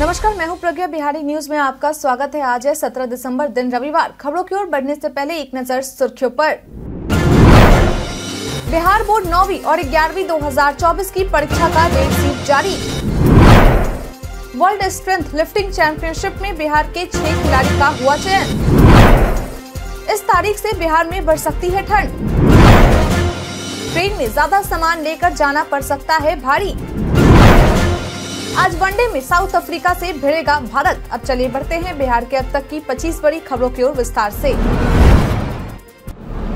नमस्कार मैं हूं प्रज्ञा बिहारी न्यूज में आपका स्वागत है आज है 17 दिसंबर दिन रविवार खबरों की ओर बढ़ने से पहले एक नजर सुर्खियों पर बिहार बोर्ड नौवीं और ग्यारहवीं 2024 की परीक्षा का सीट जारी वर्ल्ड स्ट्रेंथ लिफ्टिंग चैंपियनशिप में बिहार के छह खिलाड़ी का हुआ चयन इस तारीख से बिहार में बढ़ सकती है ठंड ट्रेन में ज्यादा सामान लेकर जाना पड़ सकता है भारी आज वनडे में साउथ अफ्रीका से भिड़ेगा भारत अब चलिए बढ़ते हैं बिहार के अब तक की 25 बड़ी खबरों की ओर विस्तार से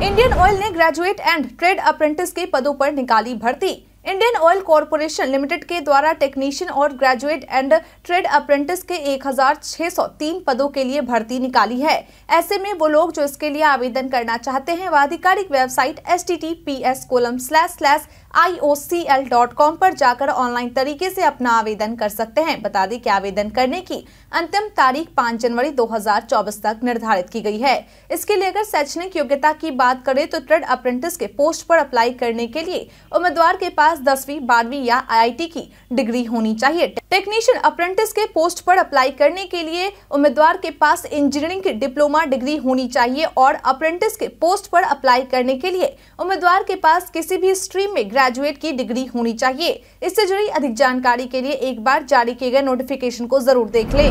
इंडियन ऑयल ने ग्रेजुएट एंड ट्रेड अप्रेंटिस के पदों पर निकाली भर्ती इंडियन ऑयल कॉरपोरेशन लिमिटेड के द्वारा टेक्नीशियन और ग्रेजुएट एंड ट्रेड अप्रेंटिस के 1603 पदों के लिए भर्ती निकाली है ऐसे में वो लोग जो इसके लिए आवेदन करना चाहते हैं वह आधिकारिक website H T T P S colon slash slash I O C L dot com पर जाकर ऑनलाइन तरीके से अपना आवेदन कर सकते हैं बता दें कि आवेदन करने की अंतिम तारीख 5 जनवरी 2024 तक निर्धारित की गई है इसके लिए अगर शैक्षणिक योग्यता की बात करें तो ट्रेड अप्रेंटिस के पोस्ट पर अप्लाई करने के लिए उम्मीदवार के पास पास दसवीं बारहवीं या आईआईटी की डिग्री होनी चाहिए टेक्नीशियन अप्रेंटिस के पोस्ट पर अप्लाई करने के लिए उम्मीदवार के पास इंजीनियरिंग की डिप्लोमा डिग्री होनी चाहिए और अप्रेंटिस के पोस्ट पर अप्लाई करने के लिए उम्मीदवार के पास किसी भी स्ट्रीम में ग्रेजुएट की डिग्री होनी चाहिए इससे जुड़ी अधिक जानकारी के लिए एक बार जारी किए गए नोटिफिकेशन को जरूर देख लें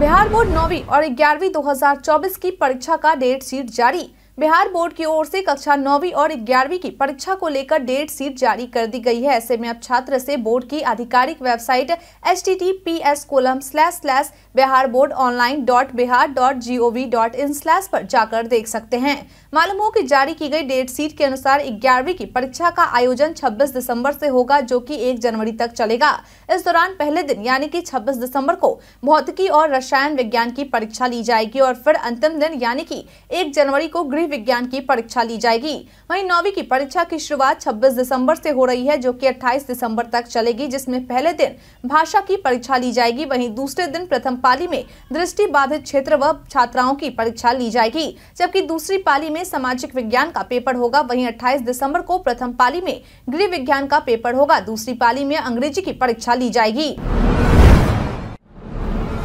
बिहार बोर्ड नौवीं और ग्यारहवीं 2024 की परीक्षा का डेट शीट जारी बिहार बोर्ड की ओर से कक्षा नौवीं और ग्यारहवीं की परीक्षा को लेकर डेट सीट जारी कर दी गई है ऐसे में अब छात्र से बोर्ड की आधिकारिक website H T T P S colon slash slash Bihar board online dot Bihar dot G O V dot in slash पर जाकर देख सकते हैं मालूम हो कि जारी की गई डेट सीट के अनुसार ग्यारहवीं की परीक्षा का आयोजन 26 दिसंबर से होगा जो कि 1 जनवरी तक चलेगा इस दौरान पहले दिन यानी कि 26 दिसंबर को भौतिकी और रसायन विज्ञान की परीक्षा ली जाएगी और फिर अंतिम दिन यानी कि 1 जनवरी को गृह विज्ञान की परीक्षा ली जाएगी वहीं नौवीं की परीक्षा की शुरुआत 26 दिसंबर से हो रही है जो कि 28 दिसंबर तक चलेगी जिसमें पहले दिन भाषा की परीक्षा ली जाएगी वहीं दूसरे दिन प्रथम पाली में दृष्टि बाधित क्षेत्र व छात्राओं की परीक्षा ली जाएगी जबकि दूसरी पाली में सामाजिक विज्ञान का पेपर होगा वही अट्ठाईस दिसम्बर को प्रथम पाली में गृह विज्ञान का पेपर होगा दूसरी पाली में अंग्रेजी की परीक्षा ली जाएगी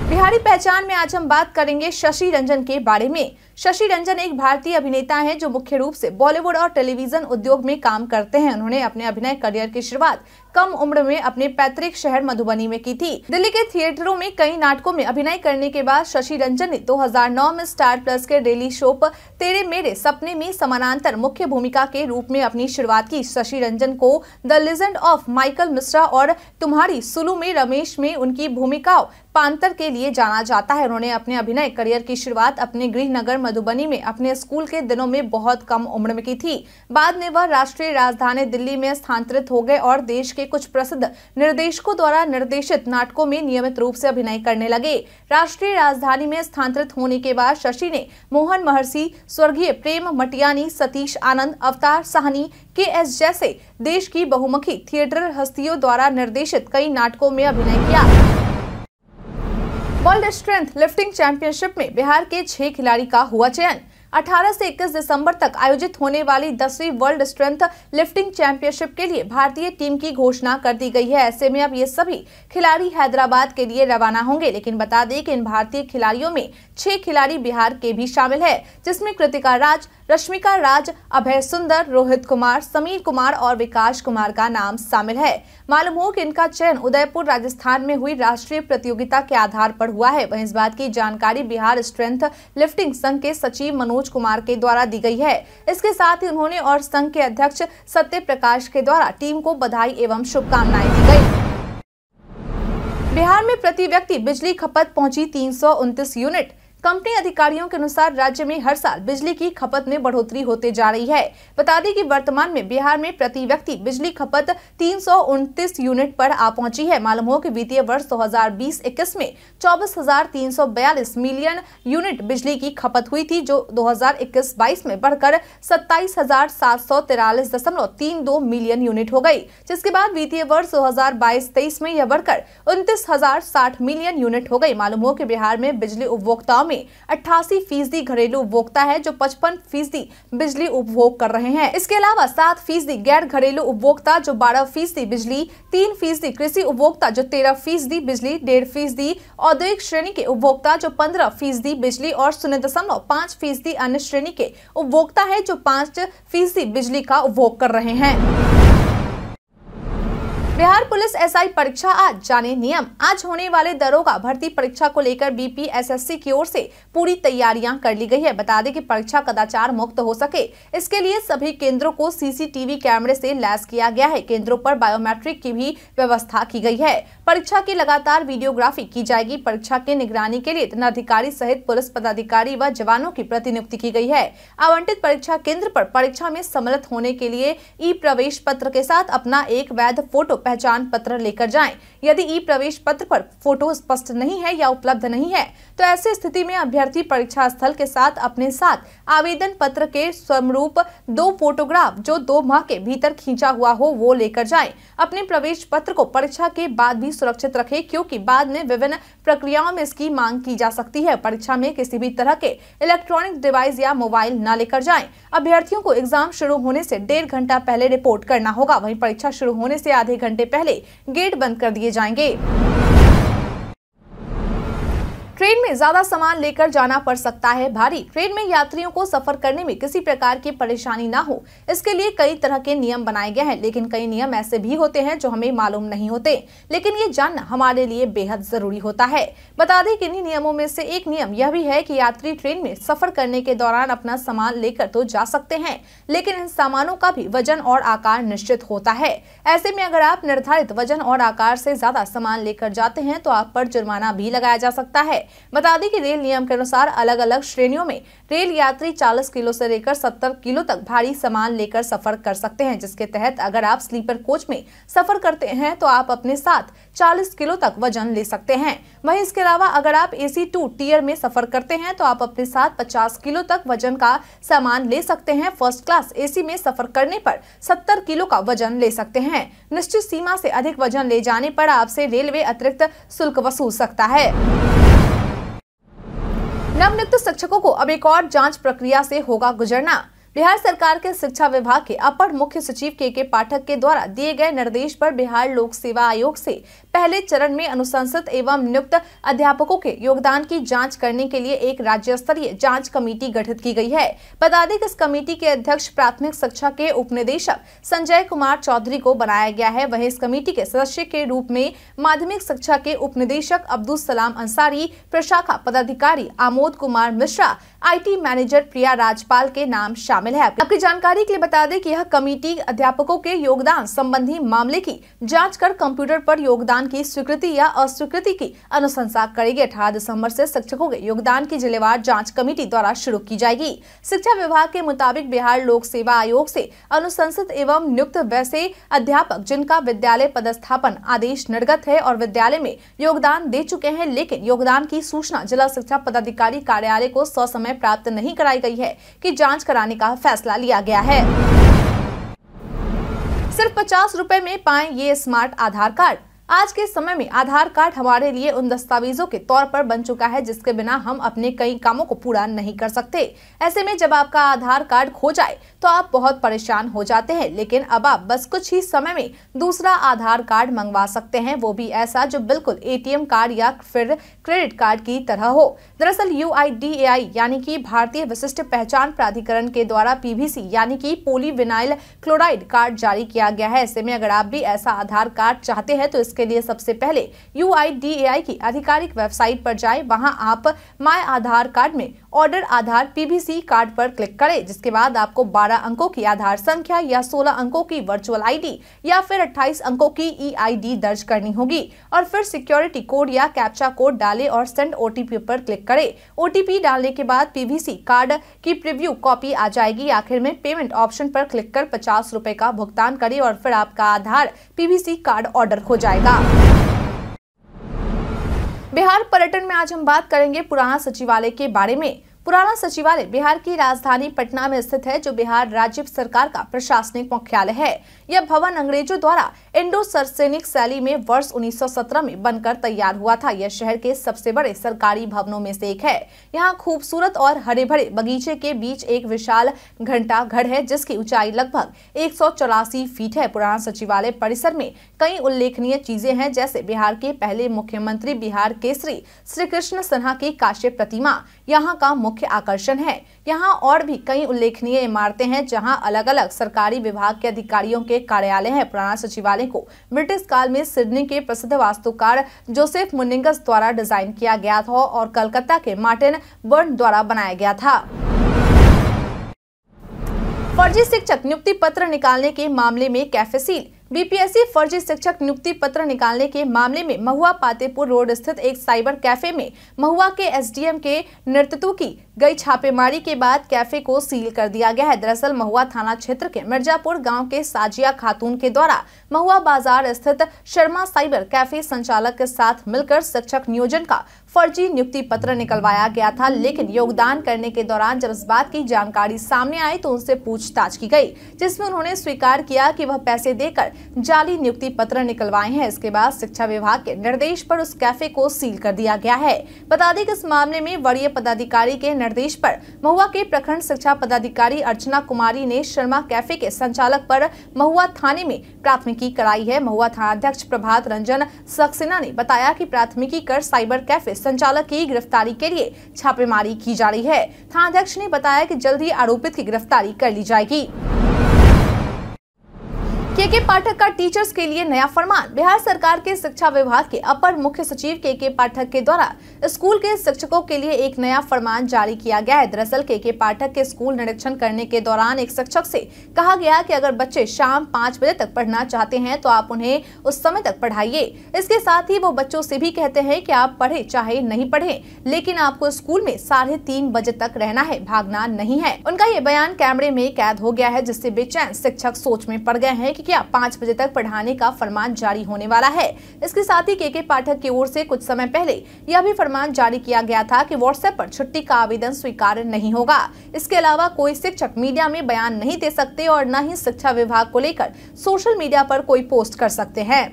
बिहारी पहचान में आज हम बात करेंगे शशि रंजन के बारे में शशि रंजन एक भारतीय अभिनेता हैं जो मुख्य रूप से बॉलीवुड और टेलीविजन उद्योग में काम करते हैं उन्होंने अपने अभिनय करियर की शुरुआत कम उम्र में अपने पैतृक शहर मधुबनी में की थी दिल्ली के थिएटरों में कई नाटकों में अभिनय करने के बाद शशि रंजन ने 2009 में स्टार प्लस के डेली शो पर तेरे मेरे सपने में समानांतर मुख्य भूमिका के रूप में अपनी शुरुआत की शशि रंजन को the legend of Michael Mishra और तुम्हारी सुलू में रमेश में उनकी भूमिकाओं पांतर के लिए जाना जाता है उन्होंने अपने अभिनय करियर की शुरुआत अपने गृह नगर मधुबनी में अपने स्कूल के दिनों में बहुत कम उम्र में की थी बाद में वह राष्ट्रीय राजधानी दिल्ली में स्थानांतरित हो गए और देश के कुछ प्रसिद्ध निर्देशकों द्वारा निर्देशित नाटकों में नियमित रूप से अभिनय करने लगे राष्ट्रीय राजधानी में स्थानांतरित होने के बाद शशि ने मोहन महर्षि स्वर्गीय प्रेम मटियानी सतीश आनंद अवतार साहनी के एस जैसे देश की बहुमुखी थिएटर हस्तियों द्वारा निर्देशित कई नाटकों में अभिनय किया वर्ल्ड स्ट्रेंथ लिफ्टिंग चैंपियनशिप में बिहार के छह खिलाड़ी का हुआ चयन 18 से 21 दिसंबर तक आयोजित होने वाली दसवीं वर्ल्ड स्ट्रेंथ लिफ्टिंग चैंपियनशिप के लिए भारतीय टीम की घोषणा कर दी गई है ऐसे में अब ये सभी खिलाड़ी हैदराबाद के लिए रवाना होंगे लेकिन बता दें कि इन भारतीय खिलाड़ियों में छह खिलाड़ी बिहार के भी शामिल है जिसमें कृतिका राज रश्मिका राज अभय सुंदर रोहित कुमार समीर कुमार और विकास कुमार का नाम शामिल है मालूम हो कि इनका चयन उदयपुर राजस्थान में हुई राष्ट्रीय प्रतियोगिता के आधार पर हुआ है वहीं इस बात की जानकारी बिहार स्ट्रेंथ लिफ्टिंग संघ के सचिव मनोज कुमार के द्वारा दी गई है इसके साथ ही उन्होंने और संघ के अध्यक्ष सत्य प्रकाश के द्वारा टीम को बधाई एवं शुभकामनाएं दी गयी बिहार में प्रति व्यक्ति बिजली खपत पहुंची तीन यूनिट कंपनी अधिकारियों के अनुसार राज्य में हर साल बिजली की खपत में बढ़ोतरी होते जा रही है बता दें कि वर्तमान में बिहार में प्रति व्यक्ति बिजली खपत तीन यूनिट पर आ पहुंची है मालूम हो कि वित्तीय वर्ष 2020-21 में 24,342 मिलियन यूनिट बिजली की खपत हुई थी जो 2021-22 में बढ़कर सत्ताईस मिलियन यूनिट हो गयी जिसके बाद वित्तीय वर्ष दो हजार में यह बढ़कर उनतीस मिलियन यूनिट हो गयी मालूम हो की बिहार में बिजली उपभोक्ताओं में अट्ठासी फीसदी घरेलू उपभोक्ता है जो पचपन फीसदी बिजली उपभोग कर रहे हैं इसके अलावा सात फीसदी गैर घरेलू उपभोक्ता जो बारह फीसदी बिजली तीन फीसदी कृषि उपभोक्ता जो तेरह फीसदी बिजली डेढ़ फीसदी औद्योगिक श्रेणी के उपभोक्ता जो पंद्रह फीसदी बिजली और शून्य दशमलव पाँच फीसदी अन्य श्रेणी के उपभोक्ता है जो पाँच फीसदी बिजली का उपभोग कर रहे हैं बिहार पुलिस एसआई परीक्षा आज जाने नियम आज होने वाले दरोगा भर्ती परीक्षा को लेकर बीपीएसएससी की ओर से पूरी तैयारियां कर ली गई है बता दें कि परीक्षा कदाचार मुक्त हो सके इसके लिए सभी केंद्रों को सीसीटीवी कैमरे से लैस किया गया है केंद्रों पर बायोमेट्रिक की भी व्यवस्था की गई है परीक्षा की लगातार वीडियोग्राफी की जाएगी परीक्षा के निगरानी के लिए अधिकारी सहित पुलिस पदाधिकारी व जवानों की प्रतिनियुक्ति की गयी है आवंटित परीक्षा केंद्र आरोप परीक्षा में सम्मिलित होने के लिए ई प्रवेश पत्र के साथ अपना एक वैध फोटो पहचान पत्र लेकर जाएं। यदि ई प्रवेश पत्र पर फोटो स्पष्ट नहीं है या उपलब्ध नहीं है तो ऐसी स्थिति में अभ्यर्थी परीक्षा स्थल के साथ अपने साथ आवेदन पत्र के स्वरूप दो फोटोग्राफ जो दो माह के भीतर खींचा हुआ हो वो लेकर जाए अपने प्रवेश पत्र को परीक्षा के बाद भी सुरक्षित रखे क्योंकि बाद में विभिन्न प्रक्रियाओं में इसकी मांग की जा सकती है परीक्षा में किसी भी तरह के इलेक्ट्रॉनिक डिवाइस या मोबाइल न लेकर जाए अभ्यर्थियों को एग्जाम शुरू होने से डेढ़ घंटा पहले रिपोर्ट करना होगा वहीं परीक्षा शुरू होने से आधे घंटे घंटे पहले गेट बंद कर दिए जाएंगे ट्रेन में ज्यादा सामान लेकर जाना पड़ सकता है भारी ट्रेन में यात्रियों को सफर करने में किसी प्रकार की परेशानी ना हो इसके लिए कई तरह के नियम बनाए गए हैं लेकिन कई नियम ऐसे भी होते हैं जो हमें मालूम नहीं होते लेकिन ये जानना हमारे लिए बेहद जरूरी होता है बता दें कि इन्हीं नियमों में से एक नियम यह भी है की यात्री ट्रेन में सफर करने के दौरान अपना सामान लेकर तो जा सकते हैं लेकिन इन सामानों का भी वजन और आकार निश्चित होता है ऐसे में अगर आप निर्धारित वजन और आकार से ज्यादा सामान लेकर जाते हैं तो आप पर जुर्माना भी लगाया जा सकता है बता दें कि रेल नियम के अनुसार अलग अलग श्रेणियों में रेल यात्री 40 किलो से लेकर 70 किलो तक भारी सामान लेकर सफर कर सकते हैं जिसके तहत अगर आप स्लीपर कोच में सफर करते हैं तो आप अपने साथ 40 किलो तक वजन ले सकते हैं वहीं इसके अलावा अगर आप ए सी टू टीयर में सफर करते हैं तो आप अपने साथ 50 किलो तक वजन का सामान ले सकते हैं फर्स्ट क्लास ए सी में सफर करने पर 70 किलो का वजन ले सकते हैं निश्चित सीमा से अधिक वजन ले जाने पर आपसे रेलवे अतिरिक्त शुल्क वसूल सकता है नवनियुक्त शिक्षकों को अब एक और जाँच प्रक्रिया ऐसी होगा गुजरना बिहार सरकार के शिक्षा विभाग के अपर मुख्य सचिव के के पाठक के द्वारा दिए गए निर्देश पर बिहार लोक सेवा आयोग से पहले चरण में अनुशंसित एवं नियुक्त अध्यापकों के योगदान की जाँच करने के लिए एक राज्य स्तरीय जाँच कमेटी गठित की गयी है बता दें कि इस कमेटी के अध्यक्ष प्राथमिक शिक्षा के उपनिदेशक संजय कुमार चौधरी को बनाया गया है वहीं इस कमेटी के सदस्य के रूप में माध्यमिक शिक्षा के उपनिदेशक अब्दुल सलाम अंसारी प्रशाखा पदाधिकारी आमोद कुमार मिश्रा आई मैनेजर प्रिया राजपाल के नाम शामिल है आपकी जानकारी के लिए बता दें की यह कमेटी अध्यापकों के योगदान संबंधी मामले की जांच कर कंप्यूटर पर योगदान योगदान की स्वीकृति या अस्वीकृति की अनुशंसा करेगी अठारह दिसंबर से शिक्षकों के योगदान की जिलेवार जांच कमेटी द्वारा शुरू की जाएगी शिक्षा विभाग के मुताबिक बिहार लोक सेवा आयोग से अनुशंसित एवं नियुक्त वैसे अध्यापक जिनका विद्यालय पदस्थापन आदेश निर्गत है और विद्यालय में योगदान दे चुके हैं लेकिन योगदान की सूचना जिला शिक्षा पदाधिकारी कार्यालय को ससमय प्राप्त नहीं कराई गई है की जाँच कराने का फैसला लिया गया है सिर्फ पचास रूपए में पाएं ये स्मार्ट आधार कार्ड आज के समय में आधार कार्ड हमारे लिए उन दस्तावेजों के तौर पर बन चुका है जिसके बिना हम अपने कई कामों को पूरा नहीं कर सकते ऐसे में जब आपका आधार कार्ड खो जाए तो आप बहुत परेशान हो जाते हैं लेकिन अब आप बस कुछ ही समय में दूसरा आधार कार्ड मंगवा सकते हैं वो भी ऐसा जो बिल्कुल ए कार्ड या फिर क्रेडिट कार्ड की तरह हो दरअसल यू यानी की भारतीय विशिष्ट पहचान प्राधिकरण के द्वारा पीवीसी यानी की पोली विनाइल क्लोराइड कार्ड जारी किया गया है ऐसे में अगर आप भी ऐसा आधार कार्ड चाहते हैं तो इसके उसके लिए सबसे पहले यू की आधिकारिक वेबसाइट पर जाए वहाँ आप माई आधार कार्ड में ऑर्डर आधार पीबीसी कार्ड पर क्लिक करें जिसके बाद आपको 12 अंकों की आधार संख्या या 16 अंकों की वर्चुअल आईडी या फिर 28 अंकों की ईआईडी e दर्ज करनी होगी और फिर सिक्योरिटी कोड या कैप्चा कोड डालें और सेंड ओटीपी पर क्लिक करें ओटीपी डालने के बाद पीबीसी कार्ड की प्रिव्यू कॉपी आ जाएगी आखिर में पेमेंट ऑप्शन पर क्लिक कर पचास का भुगतान करे और फिर आपका आधार पीवीसी कार्ड ऑर्डर हो जाएगा बिहार पर्यटन में आज हम बात करेंगे पुराना सचिवालय के बारे में पुराना सचिवालय बिहार की राजधानी पटना में स्थित है जो बिहार राज्य सरकार का प्रशासनिक मुख्यालय है यह भवन अंग्रेजों द्वारा इंडो सरसेनिक शैली में वर्ष 1917 में बनकर तैयार हुआ था यह शहर के सबसे बड़े सरकारी भवनों में से एक है यहाँ खूबसूरत और हरे भरे बगीचे के बीच एक विशाल घंटा घर है जिसकी ऊंचाई लगभग एक फीट है पुराना सचिवालय परिसर में कई उल्लेखनीय चीजें हैं जैसे बिहार के पहले मुख्यमंत्री बिहार केसरी श्री कृष्ण सिन्हा की काश्य प्रतिमा यहाँ का मुख्य आकर्षण है यहाँ और भी कई उल्लेखनीय इमारतें हैं जहाँ अलग अलग सरकारी विभाग के अधिकारियों के कार्यालय है पुराना सचिवालय प्रणाली को ब्रिटिश काल में सिडनी के प्रसिद्ध वास्तुकार जोसेफ मुनिंगस द्वारा डिजाइन किया गया था और कलकत्ता के मार्टिन बर्न द्वारा बनाया गया था फर्जी शिक्षक नियुक्ति पत्र निकालने के मामले में कैफे सील बीपीएससी फर्जी शिक्षक नियुक्ति पत्र निकालने के मामले में महुआ पातेपुर रोड स्थित एक साइबर कैफे में महुआ के एसडीएम के नेतृत्व की गई छापेमारी के बाद कैफे को सील कर दिया गया है दरअसल महुआ थाना क्षेत्र के मिर्जापुर गांव के साजिया खातून के द्वारा महुआ बाजार स्थित शर्मा साइबर कैफे संचालक के साथ मिलकर शिक्षक नियोजन का फर्जी नियुक्ति पत्र निकलवाया गया था लेकिन योगदान करने के दौरान जब इस बात की जानकारी सामने आई तो उनसे पूछताछ की गई जिसमें उन्होंने स्वीकार किया कि वह पैसे देकर जाली नियुक्ति पत्र निकलवाए हैं इसके बाद शिक्षा विभाग के निर्देश पर उस कैफे को सील कर दिया गया है बता दें कि इस मामले में वरीय पदाधिकारी के निर्देश पर महुआ के प्रखंड शिक्षा पदाधिकारी अर्चना कुमारी ने शर्मा कैफे के संचालक पर महुआ थाने में प्राथमिकी कराई है महुआ थाना अध्यक्ष प्रभात रंजन सक्सेना ने बताया की प्राथमिकी कर साइबर कैफे संचालक की गिरफ्तारी के लिए छापेमारी की जा रही है थाना अध्यक्ष ने बताया की जल्द ही आरोपित की गिरफ्तारी कर ली जाएगी के के पाठक का टीचर्स के लिए नया फरमान बिहार सरकार के शिक्षा विभाग के अपर मुख्य सचिव के के पाठक के द्वारा स्कूल के शिक्षकों के लिए एक नया फरमान जारी किया गया है दरअसल के के पाठक के स्कूल निरीक्षण करने के दौरान एक शिक्षक से कहा गया कि अगर बच्चे शाम पाँच बजे तक पढ़ना चाहते हैं तो आप उन्हें उस समय तक पढ़ाइए इसके साथ ही वो बच्चों से भी कहते हैं की आप पढ़े चाहे नहीं पढ़े लेकिन आपको स्कूल में साढ़े तीन बजे तक रहना है भागना नहीं है उनका ये बयान कैमरे में कैद हो गया है जिससे बेचैन शिक्षक सोच में पड़ गए हैं की किया पाँच बजे तक पढ़ाने का फरमान जारी होने वाला है इसके साथ ही के के पाठक की ओर ऐसी कुछ समय पहले यह भी फरमान जारी किया गया था की व्हाट्सएप आरोप छुट्टी का आवेदन स्वीकार नहीं होगा इसके अलावा कोई शिक्षक मीडिया में बयान नहीं दे सकते और न ही शिक्षा विभाग को लेकर सोशल मीडिया पर कोई पोस्ट कर सकते हैं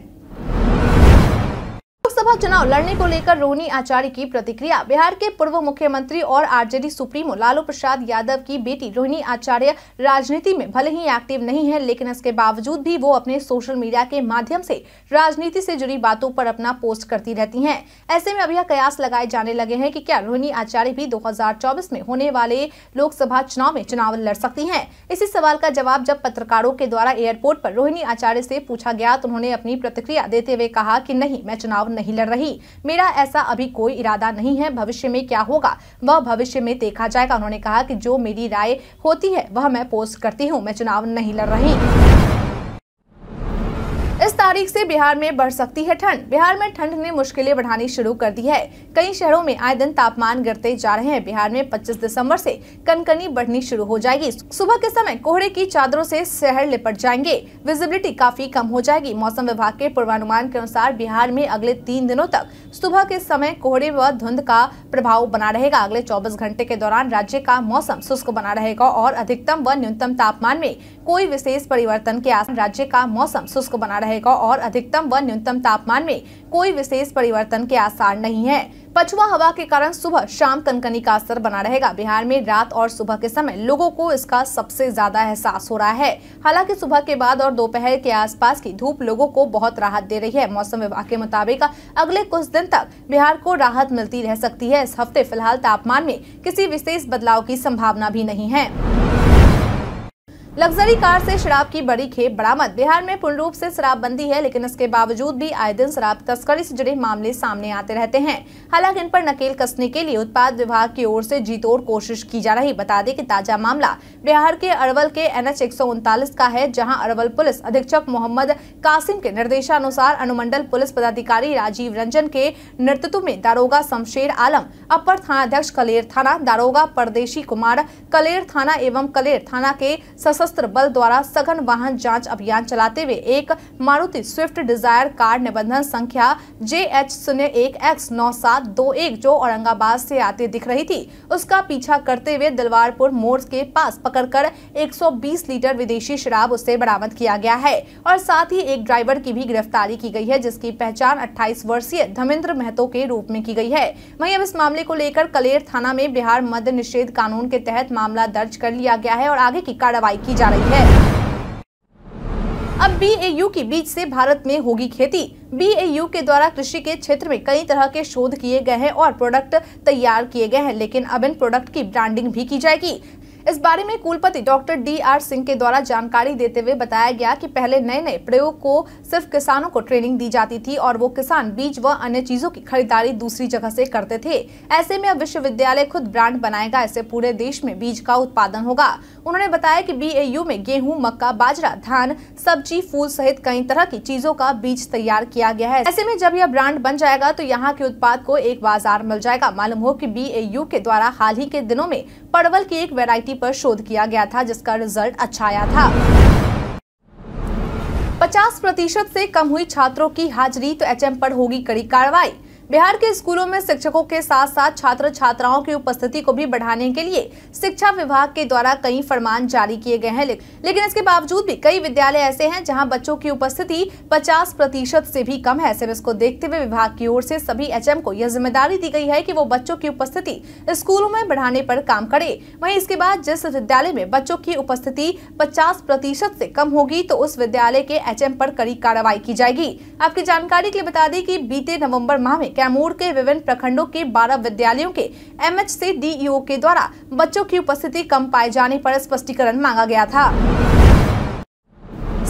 लोकसभा चुनाव लड़ने को लेकर रोनी आचार्य की प्रतिक्रिया बिहार के पूर्व मुख्यमंत्री और आरजेडी सुप्रीमो लालू प्रसाद यादव की बेटी रोहिणी आचार्य राजनीति में भले ही एक्टिव नहीं है लेकिन इसके बावजूद भी वो अपने सोशल मीडिया के माध्यम से राजनीति से जुड़ी बातों पर अपना पोस्ट करती रहती है ऐसे में अब यह कयास लगाए जाने लगे है की क्या रोहिणी आचार्य भी दो में होने वाले लोकसभा चुनाव में चुनाव लड़ सकती है इसी सवाल का जवाब जब पत्रकारों के द्वारा एयरपोर्ट आरोप रोहिणी आचार्य ऐसी पूछा गया तो उन्होंने अपनी प्रतिक्रिया देते हुए कहा की नहीं मैं चुनाव नहीं नहीं लड़ रही मेरा ऐसा अभी कोई इरादा नहीं है भविष्य में क्या होगा वह भविष्य में देखा जाएगा उन्होंने कहा कि जो मेरी राय होती है वह मैं पोस्ट करती हूँ मैं चुनाव नहीं लड़ रही तारीख से बिहार में बढ़ सकती है ठंड बिहार में ठंड ने मुश्किलें बढ़ानी शुरू कर दी है कई शहरों में आए दिन तापमान गिरते जा रहे हैं बिहार में 25 दिसंबर से कनकनी बढ़नी शुरू हो जाएगी सुबह के समय कोहरे की चादरों से शहर लिपट जाएंगे विजिबिलिटी काफी कम हो जाएगी मौसम विभाग के पूर्वानुमान के अनुसार बिहार में अगले तीन दिनों तक सुबह के समय कोहरे व धुंध का प्रभाव बना रहेगा अगले चौबीस घंटे के दौरान राज्य का मौसम शुष्क बना रहेगा और अधिकतम व न्यूनतम तापमान में कोई विशेष परिवर्तन के आसान राज्य का मौसम शुष्क बना रहेगा का और अधिकतम व न्यूनतम तापमान में कोई विशेष परिवर्तन के आसार नहीं है पछुआ हवा के कारण सुबह शाम कनकनी का असर बना रहेगा बिहार में रात और सुबह के समय लोगों को इसका सबसे ज्यादा एहसास हो रहा है हालांकि सुबह के बाद और दोपहर के आसपास की धूप लोगों को बहुत राहत दे रही है मौसम विभाग के मुताबिक अगले कुछ दिन तक बिहार को राहत मिलती रह सकती है इस हफ्ते फिलहाल तापमान में किसी विशेष बदलाव की संभावना भी नहीं है लग्जरी कार से शराब की बड़ी खेप बरामद बिहार में पूर्ण रूप से शराबबंदी है लेकिन इसके बावजूद भी आए दिन शराब तस्करी से जुड़े मामले सामने आते रहते हैं हालांकि इन पर नकेल कसने के लिए उत्पाद विभाग की ओर से जीतोड़ कोशिश की जा रही बता दें कि ताजा मामला बिहार के अरवल के एन एच का है जहाँ अरवल पुलिस अधीक्षक मोहम्मद कासिम के निर्देशानुसार अनुमंडल पुलिस पदाधिकारी राजीव रंजन के नेतृत्व में दारोगा शमशेर आलम अपर थाना अध्यक्ष कलेर थाना दारोगा परदेशी कुमार कलेर थाना एवं कलेर थाना के सशस्त्र बल द्वारा सघन वाहन जांच अभियान चलाते हुए एक मारुति स्विफ्ट डिजायर कार निबंधन संख्या जे एच शून्य एक एक्स नौ सात दो एक जो औरंगाबाद से आते दिख रही थी उसका पीछा करते हुए दिलवारपुर मोड़ के पास पकड़कर 120 लीटर विदेशी शराब उससे बरामद किया गया है और साथ ही एक ड्राइवर की भी गिरफ्तारी की गई है जिसकी पहचान अट्ठाईस वर्षीय धमेंद्र महतो के रूप में की गई है वही अब इस मामले मामले को लेकर कलेर थाना में बिहार मद्य निषेध कानून के तहत मामला दर्ज कर लिया गया है और आगे की कार्रवाई की जा रही है अब बीएयू के बीच से भारत में होगी खेती बीएयू के द्वारा कृषि के क्षेत्र में कई तरह के शोध किए गए हैं और प्रोडक्ट तैयार किए गए हैं लेकिन अब इन प्रोडक्ट की ब्रांडिंग भी की जाएगी इस बारे में कुलपति डॉक्टर डी आर सिंह के द्वारा जानकारी देते हुए बताया गया कि पहले नए नए प्रयोग को सिर्फ किसानों को ट्रेनिंग दी जाती थी और वो किसान बीज व अन्य चीजों की खरीदारी दूसरी जगह से करते थे ऐसे में अब विश्वविद्यालय खुद ब्रांड बनाएगा इससे पूरे देश में बीज का उत्पादन होगा उन्होंने बताया कि बीएयू में गेहूं मक्का बाजरा धान सब्जी फूल सहित कई तरह की चीजों का बीज तैयार किया गया है ऐसे में जब यह ब्रांड बन जाएगा तो यहाँ के उत्पाद को एक बाजार मिल जाएगा मालूम हो की बी के द्वारा हाल ही के दिनों में परवल की एक वेरायटी आरोप शोध किया गया था जिसका रिजल्ट अच्छा आया था 50 प्रतिशत से कम हुई छात्रों की हाजिरी तो एचएम पर होगी कड़ी कार्रवाई बिहार के स्कूलों में शिक्षकों के साथ साथ छात्र छात्राओं की उपस्थिति को भी बढ़ाने के लिए शिक्षा विभाग के द्वारा कई फरमान जारी किए गए हैं लेकिन इसके बावजूद भी कई विद्यालय ऐसे हैं जहां बच्चों की उपस्थिति 50 प्रतिशत से भी कम है में इसको देखते हुए विभाग की ओर से सभी एच को यह जिम्मेदारी दी गई है की वो बच्चों की उपस्थिति स्कूलों में बढ़ाने पर काम करे वही इसके बाद जिस विद्यालय में बच्चों की उपस्थिति पचास प्रतिशत कम होगी तो उस विद्यालय के एच पर कड़ी कार्रवाई की जाएगी आपकी जानकारी के लिए बता दें की बीते नवम्बर माह में कैमूर के विभिन्न प्रखंडों के 12 विद्यालयों के एमएच से डीईओ के द्वारा बच्चों की उपस्थिति कम पाए जाने पर स्पष्टीकरण मांगा गया था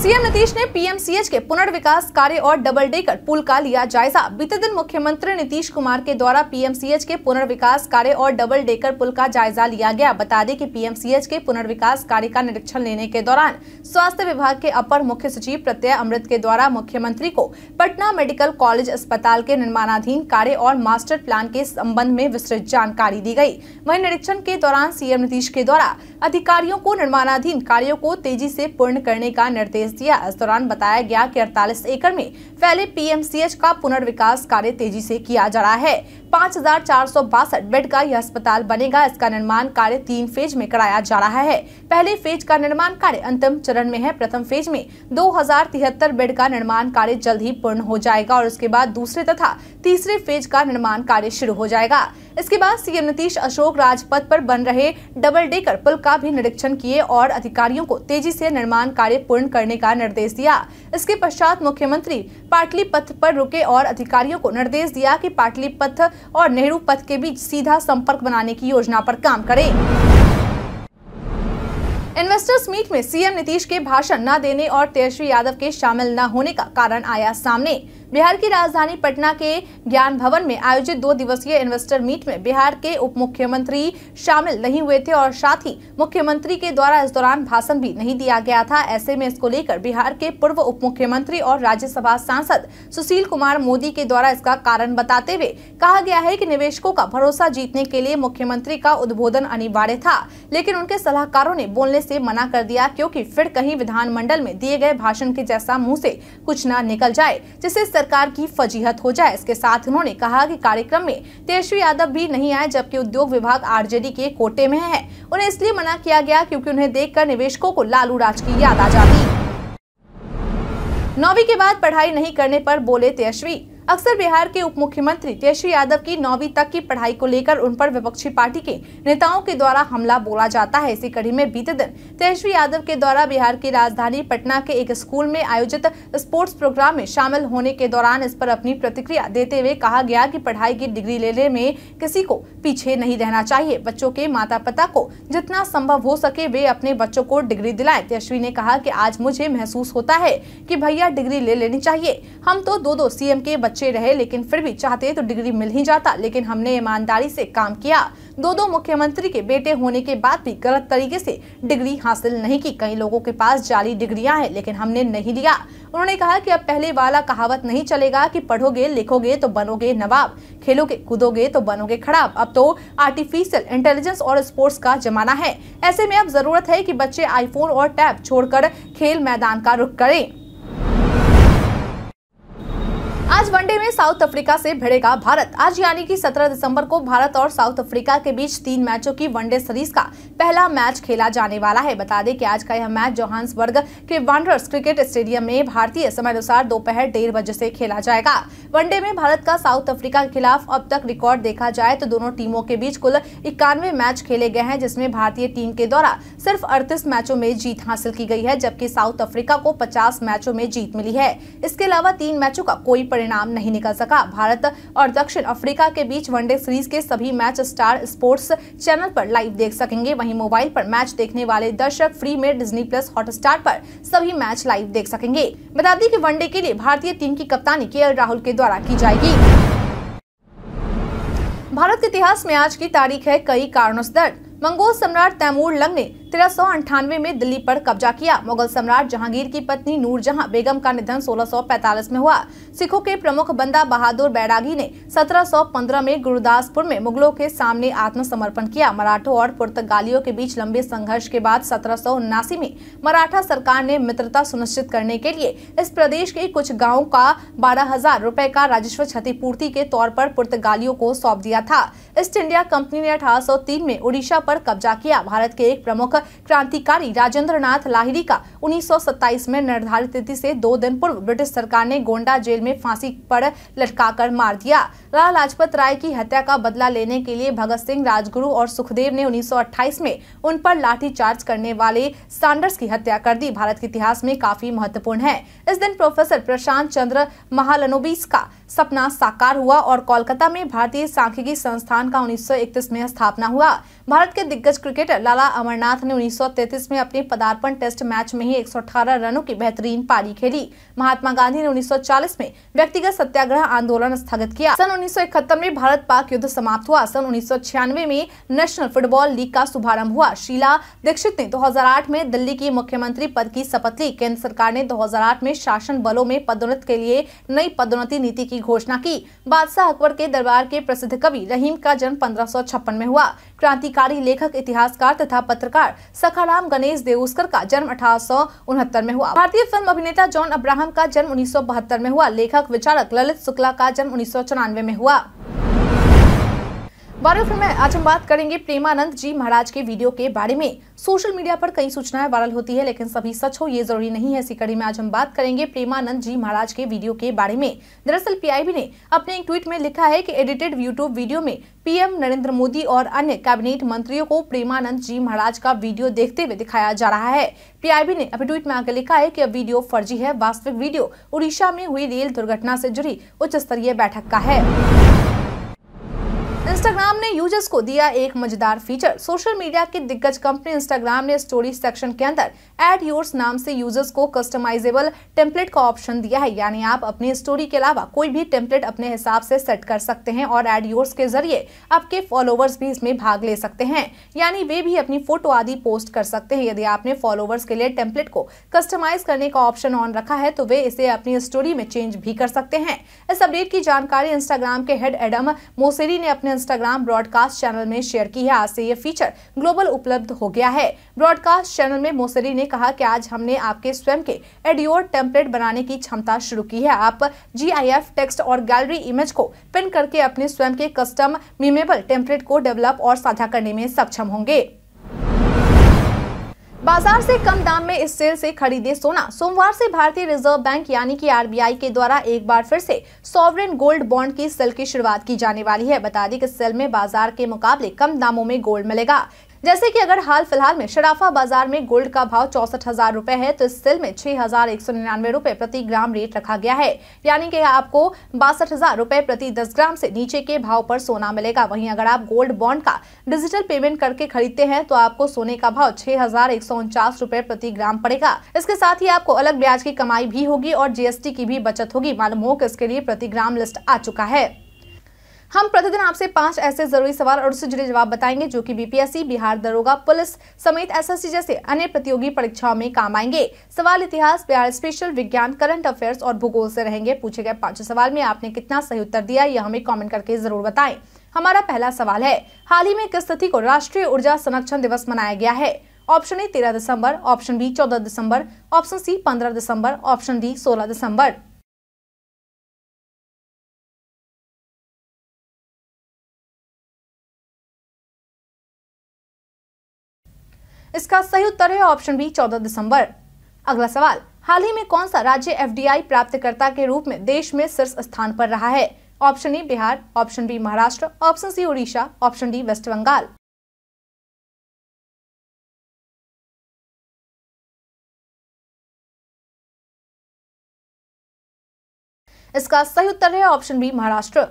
सीएम नीतीश ने पीएमसीएच के पुनर्विकास कार्य और डबल डेकर पुल का लिया जायजा बीते दिन मुख्यमंत्री नीतीश कुमार के द्वारा पीएमसीएच के पुनर्विकास कार्य और डबल डेकर पुल का जायजा लिया गया बता दें कि पीएमसीएच के पुनर्विकास कार्य का निरीक्षण लेने के दौरान स्वास्थ्य विभाग के अपर मुख्य सचिव प्रत्यय अमृत के द्वारा मुख्यमंत्री को पटना मेडिकल कॉलेज अस्पताल के निर्माणाधीन कार्य और मास्टर प्लान के संबंध में विस्तृत जानकारी दी गयी वही निरीक्षण के दौरान सीएम नीतीश के द्वारा अधिकारियों को निर्माणाधीन कार्यो को तेजी ऐसी पूर्ण करने का निर्देश निर्देश दिया इस दौरान बताया गया कि अड़तालीस एकड़ में फैले पीएमसीएच का पुनर्विकास कार्य तेजी से किया जा रहा है पाँच बेड का यह अस्पताल बनेगा इसका निर्माण कार्य तीन फेज में कराया जा रहा है पहले फेज का निर्माण कार्य अंतिम चरण में है प्रथम फेज में दो बेड का निर्माण कार्य जल्द ही पूर्ण हो जाएगा और उसके बाद दूसरे तथा तीसरे फेज का निर्माण कार्य शुरू हो जाएगा इसके बाद सीएम नीतीश अशोक राजपथ पर बन रहे डबल डेकर पुल का भी निरीक्षण किए और अधिकारियों को तेजी से निर्माण कार्य पूर्ण करने का निर्देश दिया इसके पश्चात मुख्यमंत्री पाटलिपत्र पर रुके और अधिकारियों को निर्देश दिया कि पथ और नेहरू पथ के बीच सीधा संपर्क बनाने की योजना पर काम करे इन्वेस्टर्स मीट में सीएम नीतीश के भाषण न देने और तेजस्वी यादव के शामिल न होने का कारण आया सामने बिहार की राजधानी पटना के ज्ञान भवन में आयोजित दो दिवसीय इन्वेस्टर मीट में बिहार के उप मुख्यमंत्री शामिल नहीं हुए थे और साथ ही मुख्यमंत्री के द्वारा इस दौरान भाषण भी नहीं दिया गया था ऐसे में इसको लेकर बिहार के पूर्व उप मुख्यमंत्री और राज्यसभा सांसद सुशील कुमार मोदी के द्वारा इसका कारण बताते हुए कहा गया है की निवेशकों का भरोसा जीतने के लिए मुख्यमंत्री का उद्बोधन अनिवार्य था लेकिन उनके सलाहकारों ने बोलने ऐसी मना कर दिया क्यूँकी फिर कहीं विधानमंडल में दिए गए भाषण के जैसा मुँह ऐसी कुछ न निकल जाए जिससे सरकार की फजीहत हो जाए इसके साथ उन्होंने कहा कि कार्यक्रम में तेजस्वी यादव भी नहीं आए जबकि उद्योग विभाग आरजेडी के कोटे में है उन्हें इसलिए मना किया गया क्योंकि उन्हें देखकर निवेशकों को लालू राज की याद आ जाती नौवीं के बाद पढ़ाई नहीं करने पर बोले तेजस्वी अक्सर बिहार के उप मुख्यमंत्री तेजस्वी यादव की नौवीं तक की पढ़ाई को लेकर उन पर विपक्षी पार्टी के नेताओं के द्वारा हमला बोला जाता है इसी कड़ी में बीते दिन तेजस्वी यादव के द्वारा बिहार की राजधानी पटना के एक स्कूल में आयोजित स्पोर्ट्स प्रोग्राम में शामिल होने के दौरान इस पर अपनी प्रतिक्रिया देते हुए कहा गया की पढ़ाई की डिग्री लेने में किसी को पीछे नहीं रहना चाहिए बच्चों के माता पिता को जितना संभव हो सके वे अपने बच्चों को डिग्री दिलाए तेजस्वी ने कहा की आज मुझे महसूस होता है की भैया डिग्री ले लेनी चाहिए हम तो दो दो सीएम के बच्चे बच्चे रहे लेकिन फिर भी चाहते तो डिग्री मिल ही जाता लेकिन हमने ईमानदारी से काम किया दो दो मुख्यमंत्री के बेटे होने के बाद भी गलत तरीके से डिग्री हासिल नहीं की कई लोगों के पास जाली डिग्रियां हैं लेकिन हमने नहीं लिया उन्होंने कहा कि अब पहले वाला कहावत नहीं चलेगा कि पढ़ोगे लिखोगे तो बनोगे नवाब खेलोगे कूदोगे तो बनोगे खराब अब तो आर्टिफिशियल इंटेलिजेंस और स्पोर्ट्स का जमाना है ऐसे में अब जरूरत है की बच्चे आईफोन और टैब छोड़कर खेल मैदान का रुख करें वनडे में साउथ अफ्रीका से भिड़ेगा भारत आज यानी कि 17 दिसंबर को भारत और साउथ अफ्रीका के बीच तीन मैचों की वनडे सीरीज का पहला मैच खेला जाने वाला है बता दें कि आज का यह मैच जोहान्सबर्ग के वांडर्स क्रिकेट स्टेडियम में भारतीय समयानुसार दोपहर डेढ़ बजे से खेला जाएगा वनडे में भारत का साउथ अफ्रीका के खिलाफ अब तक रिकॉर्ड देखा जाए तो दोनों टीमों के बीच कुल इक्यानवे मैच खेले गए हैं जिसमें भारतीय टीम के द्वारा सिर्फ अड़तीस मैचों में जीत हासिल की गई है जबकि साउथ अफ्रीका को पचास मैचों में जीत मिली है इसके अलावा तीन मैचों का कोई परिणाम नहीं नहीं निकल सका भारत और दक्षिण अफ्रीका के बीच वनडे सीरीज के सभी match Star Sports channel live लाइव देख सकेंगे वहीं मोबाइल पर मैच देखने वाले दर्शक फ्री में डिजनी प्लस हॉटस्टार पर सभी मैच लाइव देख सकेंगे बता दें कि वनडे के लिए भारतीय टीम की कप्तानी के राहुल के द्वारा की जाएगी भारत के इतिहास में आज की तारीख है कई कारणों से दर्ज मंगोल सम्राट तैमूर लंग ने तेरह में दिल्ली पर कब्जा किया मुगल सम्राट जहांगीर की पत्नी नूरजहां बेगम का निधन 1645 में हुआ सिखों के प्रमुख बंदा बहादुर बैरागी ने 1715 में गुरुदासपुर में मुगलों के सामने आत्मसमर्पण किया मराठों और पुर्तगालियों के बीच लंबे संघर्ष के बाद सत्रह में मराठा सरकार ने मित्रता सुनिश्चित करने के लिए इस प्रदेश के कुछ गाँव का बारह हजार रुपए का राजस्व क्षतिपूर्ति के तौर पर पुर्तगालियों को सौंप दिया था ईस्ट इंडिया कंपनी ने अठारह में उड़ीसा पर कब्जा किया भारत के एक प्रमुख क्रांतिकारी राजेंद्र नाथ लाहिरी का उन्नीस में निर्धारित तिथि से दो दिन पूर्व ब्रिटिश सरकार ने गोंडा जेल में फांसी पर लटकाकर मार दिया लाला लाजपत राय की हत्या का बदला लेने के लिए भगत सिंह राजगुरु और सुखदेव ने उन्नीस में उन पर लाठीचार्ज करने वाले सांडर्स की हत्या कर दी भारत के इतिहास में काफी महत्वपूर्ण है इस दिन प्रोफेसर प्रशांत चंद्र महालनोबीस का सपना साकार हुआ और कोलकाता में भारतीय सांख्यिकी संस्थान का 1931 में स्थापना हुआ भारत के दिग्गज क्रिकेटर लाला अमरनाथ ने 1933 में अपने पदार्पण टेस्ट मैच में ही 118 रनों की बेहतरीन पारी खेली महात्मा गांधी ने 1940 में व्यक्तिगत सत्याग्रह आंदोलन स्थगित किया सन उन्नीस में भारत पाक युद्ध समाप्त हुआ सन उन्नीस में नेशनल फुटबॉल लीग का शुभारंभ हुआ शीला दीक्षित ने 2008 में दिल्ली की मुख्यमंत्री पद की शपथ ली केंद्र सरकार ने दो में शासन बलों में पदोन्नत के लिए नई पदोन्नति नीति की घोषणा की बादशाह अकबर के दरबार के प्रसिद्ध कवि रहीम का जन्म पंद्रह में हुआ क्रांतिकारी लेखक इतिहासकार तथा पत्रकार सखाराम गणेश देउस्कर का जन्म अठारह में हुआ भारतीय फिल्म अभिनेता जॉन अब्राहम का जन्म उन्नीस में हुआ लेखक विचारक ललित शुक्ला का जन्म उन्नीस में हुआ फिल्म में आज हम बात करेंगे प्रेमानंद जी महाराज के वीडियो के बारे में सोशल मीडिया पर कई सूचनाएं वायरल होती है लेकिन सभी सच हो ये जरूरी नहीं है इसी कड़ी में आज हम बात करेंगे प्रेमानंद जी महाराज के वीडियो के बारे में दरअसल पीआईबी ने अपने एक ट्वीट में लिखा है कि एडिटेड यूट्यूब वीडियो में पीएम नरेंद्र मोदी और अन्य कैबिनेट मंत्रियों को प्रेमानंद जी महाराज का वीडियो देखते हुए दिखाया जा रहा है पीआईबी ने अपने ट्वीट में आगे लिखा है की अब वीडियो फर्जी है वास्तविक वीडियो उड़ीसा में हुई रेल दुर्घटना ऐसी जुड़ी उच्च स्तरीय बैठक का है इंस्टाग्राम ने यूजर्स को दिया एक मजेदार फीचर सोशल मीडिया की दिग्गज कंपनी इंस्टाग्राम ने स्टोरी सेक्शन के अंदर एड योर्स नाम से यूजर्स को कस्टमाइजेबल टेम्पलेट का ऑप्शन दिया है यानी आप अपनी स्टोरी के अलावा कोई भी टेम्पलेट अपने हिसाब से सेट कर सकते हैं और एड योर्स के जरिए आपके फॉलोवर्स भी इसमें भाग ले सकते हैं यानी वे भी अपनी फोटो आदि पोस्ट कर सकते हैं यदि आपने फॉलोवर्स के लिए टेम्पलेट को कस्टमाइज करने का ऑप्शन ऑन रखा है तो वे इसे अपनी स्टोरी में चेंज भी कर सकते हैं इस अपडेट की जानकारी इंस्टाग्राम के हेड एडम मोसेरी ने अपने इंस्टाग्राम ब्रॉडकास्ट चैनल में शेयर की है आज से ये फीचर ग्लोबल उपलब्ध हो गया है ब्रॉडकास्ट चैनल में मोसरी ने कहा कि आज हमने आपके स्वयं के एडियोर टेम्पलेट बनाने की क्षमता शुरू की है आप जी टेक्स्ट और गैलरी इमेज को पिन करके अपने स्वयं के कस्टम मीमेबल टेम्पलेट को डेवलप और साझा करने में सक्षम होंगे बाजार से कम दाम में इस सेल से खरीदे सोना सोमवार से भारतीय रिजर्व बैंक यानी कि आरबीआई के द्वारा एक बार फिर से सॉवरेन गोल्ड बॉन्ड की सेल की शुरुआत की जाने वाली है बता दें कि सेल में बाजार के मुकाबले कम दामों में गोल्ड मिलेगा जैसे कि अगर हाल फिलहाल में शराफा बाजार में गोल्ड का भाव चौसठ हजार रूपए है तो इस सेल में छह हजार एक सौ निन्यानवे रूपए प्रति ग्राम रेट रखा गया है यानी कि आपको बासठ हजार रूपए प्रति दस ग्राम से नीचे के भाव पर सोना मिलेगा वहीं अगर आप गोल्ड बॉन्ड का डिजिटल पेमेंट करके खरीदते हैं तो आपको सोने का भाव छह हजार एक सौ उनचास प्रति ग्राम पड़ेगा इसके साथ ही आपको अलग ब्याज की कमाई भी होगी और जीएसटी की भी बचत होगी मालूम हो इसके लिए प्रति ग्राम लिस्ट आ चुका है हम प्रतिदिन आपसे पांच ऐसे जरूरी सवाल और उससे जुड़े जवाब बताएंगे जो कि बीपीएससी बिहार दरोगा पुलिस समेत एसएससी जैसे अन्य प्रतियोगी परीक्षाओं में काम आएंगे सवाल इतिहास बिहार स्पेशल विज्ञान करंट अफेयर्स और भूगोल से रहेंगे पूछे गए पांचों सवाल में आपने कितना सही उत्तर दिया यह हमें कॉमेंट करके जरूर बताए हमारा पहला सवाल है हाल ही में किस तिथि को राष्ट्रीय ऊर्जा संरक्षण दिवस मनाया गया है ऑप्शन ए तेरह दिसंबर ऑप्शन बी चौदह दिसंबर ऑप्शन सी पंद्रह दिसंबर ऑप्शन डी सोलह दिसंबर इसका सही उत्तर है ऑप्शन बी चौदह दिसंबर अगला सवाल हाल ही में कौन सा राज्य एफ प्राप्तकर्ता के रूप में देश में शीर्ष स्थान पर रहा है option A Bihar option B Maharashtra option C Orissa option D west Bengal इसका सही उत्तर है ऑप्शन बी महाराष्ट्र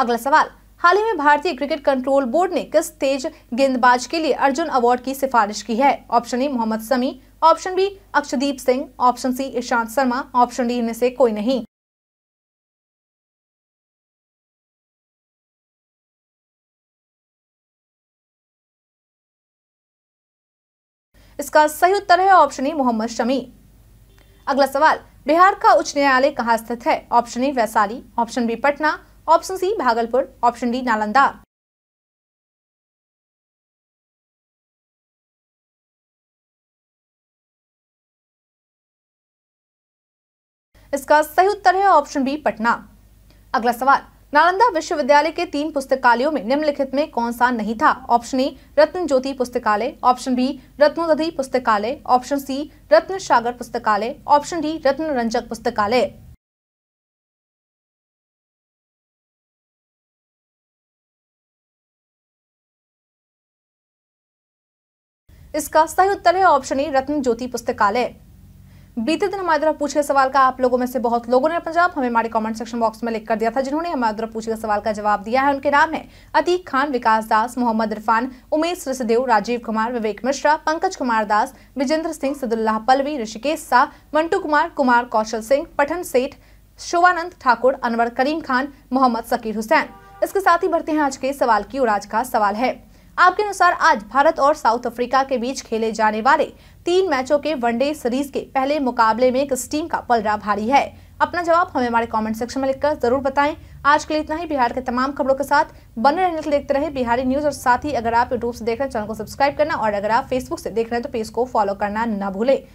अगला सवाल हाल ही में भारतीय क्रिकेट कंट्रोल बोर्ड ने किस तेज गेंदबाज के लिए अर्जुन अवार्ड की सिफारिश की है option A Mohammed Shami option B Akashdeep Singh option C Ishant Sharma option D इनमें से कोई नहीं इसका सही उत्तर है ऑप्शन ए मोहम्मद शमी अगला सवाल बिहार का उच्च न्यायालय कहाँ स्थित है option A Vaishali option B Patna option C Bhagalpur option D Nalanda इसका सही उत्तर है ऑप्शन बी पटना अगला सवाल नालंदा विश्वविद्यालय के तीन पुस्तकालयों में निम्नलिखित में कौन सा नहीं था ऑप्शन ए रत्न ज्योति पुस्तकालय ऑप्शन बी रत्नोदधि पुस्तकालय ऑप्शन सी रत्न सागर पुस्तकालय ऑप्शन डी रत्न रंजक पुस्तकालय इसका सही उत्तर है ऑप्शन ई रत्न ज्योति पुस्तकालय बीते दिन हमारे द्वारा पूछे सवाल का आप लोगों में से बहुत लोगों ने पंजाब हमें हमारे कमेंट सेक्शन बॉक्स में लिख कर दिया था जिन्होंने हमारे द्वारा पूछे गए सवाल का जवाब दिया है उनके नाम है अतीक खान विकास दास मोहम्मद इरफान उमेश रिसदेव राजीव कुमार विवेक मिश्रा पंकज कुमार दास विजेंद्र सिंह सदुल्लाह पलवी ऋषिकेश शाह मंटू कुमार कुमार कौशल सिंह पठन सेठ शोभानंद ठाकुर अनवर करीम खान मोहम्मद सकीर हुसैन इसके साथ ही बढ़ते हैं आज के सवाल की और आज का सवाल है आपके अनुसार आज भारत और साउथ अफ्रीका के बीच खेले जाने वाले तीन मैचों के वनडे सीरीज के पहले मुकाबले में किस टीम का पलरा भारी है अपना जवाब हमें हमारे कमेंट सेक्शन में लिखकर जरूर बताएं आज के लिए इतना ही बिहार के तमाम खबरों के साथ बने रहने के लिए देखते रहे बिहारी न्यूज और साथ ही अगर आप यूट्यूब से देख रहे हैं चैनल को सब्सक्राइब करना और अगर आप फेसबुक से देख रहे हैं तो पेज को फॉलो करना न भूले